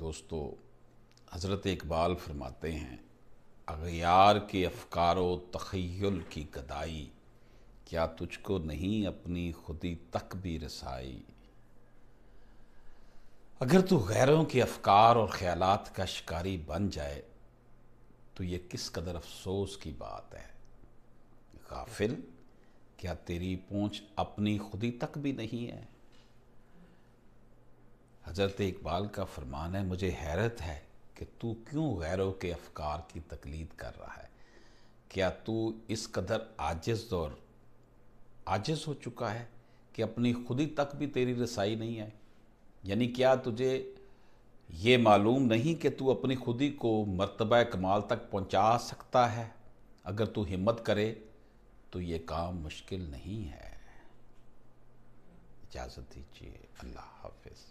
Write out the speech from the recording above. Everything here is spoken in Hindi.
दोस्तों हज़रत इकबाल फरमाते हैं अगयार के अफकार व तखयल की गदाई क्या तुझको नहीं अपनी खुदी तक भी रसाई अगर तू गैरों के अफकार और ख्याल का शिकारी बन जाए तो ये किस कदर अफसोस की बात है गाफिल क्या तेरी पूछ अपनी खुदी तक भी नहीं है हज़रत इकबाल का फरमान है मुझे हैरत है कि तू क्यों गैरों के अफकार की तकलीद कर रहा है क्या तू इस कदर आजिज और आजिज हो चुका है कि अपनी खुदी तक भी तेरी रसाई नहीं है यानी क्या तुझे ये मालूम नहीं कि तू अपनी खुदी को मरतबा कमाल तक पहुंचा सकता है अगर तू हिम्मत करे तो ये काम मुश्किल नहीं है इजाज़त दीजिए अल्लाह हाफिज़